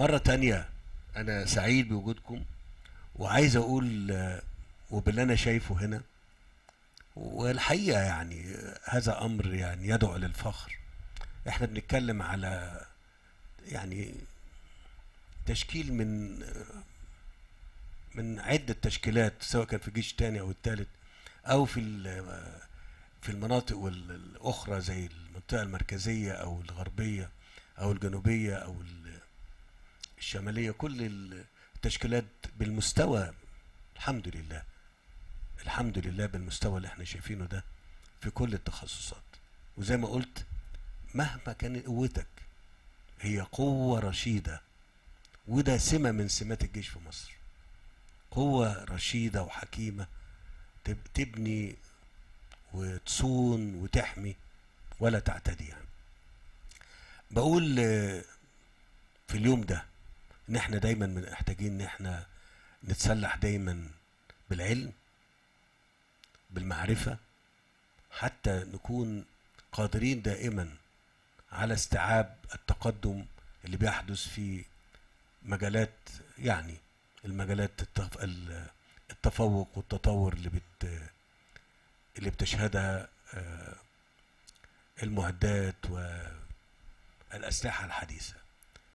مرة تانية أنا سعيد بوجودكم وعايز أقول وباللي أنا شايفه هنا والحقيقة يعني هذا أمر يعني يدعو للفخر إحنا بنتكلم على يعني تشكيل من من عدة تشكيلات سواء كان في الجيش الثاني أو الثالث أو في في المناطق الأخرى زي المنطقة المركزية أو الغربية أو الجنوبية أو ال الشمالية كل التشكيلات بالمستوى الحمد لله الحمد لله بالمستوى اللي احنا شايفينه ده في كل التخصصات وزي ما قلت مهما كانت قوتك هي قوة رشيدة وده سمة من سمات الجيش في مصر قوة رشيدة وحكيمة تبني وتصون وتحمي ولا تعتدي يعني بقول في اليوم ده ان احنا دايما محتاجين ان احنا نتسلح دايما بالعلم بالمعرفه حتى نكون قادرين دائما على استيعاب التقدم اللي بيحدث في مجالات يعني المجالات التفوق والتطور اللي بت اللي بتشهدها آه، المعدات والأسلحة الحديثة